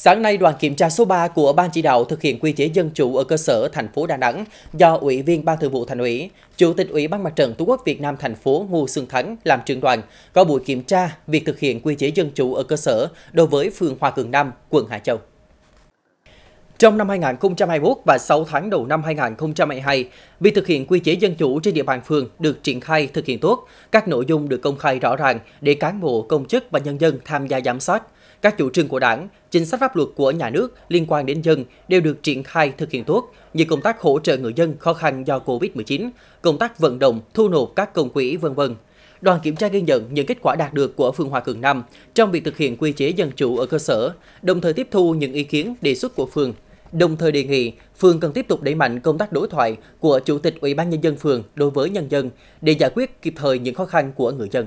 Sáng nay, đoàn kiểm tra số 3 của Ban chỉ đạo thực hiện quy chế dân chủ ở cơ sở thành phố Đà Nẵng do Ủy viên Ban Thường vụ Thành ủy, Chủ tịch Ủy ban Mặt trận Tổ quốc Việt Nam thành phố Ngô Xuân Thắng làm trưởng đoàn có buổi kiểm tra việc thực hiện quy chế dân chủ ở cơ sở đối với phường Hòa Cường Nam, quận Hải Châu. Trong năm 2021 và 6 tháng đầu năm 2022, việc thực hiện quy chế dân chủ trên địa bàn phường được triển khai thực hiện tốt, các nội dung được công khai rõ ràng để cán bộ, công chức và nhân dân tham gia giám sát. Các chủ trương của đảng, chính sách pháp luật của nhà nước liên quan đến dân đều được triển khai thực hiện tốt, như công tác hỗ trợ người dân khó khăn do Covid-19, công tác vận động, thu nộp các công quỹ, vân vân đoàn kiểm tra ghi nhận những kết quả đạt được của phường Hòa Cường Nam trong việc thực hiện quy chế dân chủ ở cơ sở, đồng thời tiếp thu những ý kiến đề xuất của phường Đồng thời đề nghị phường cần tiếp tục đẩy mạnh công tác đối thoại của Chủ tịch Ủy ban nhân dân phường đối với nhân dân để giải quyết kịp thời những khó khăn của người dân.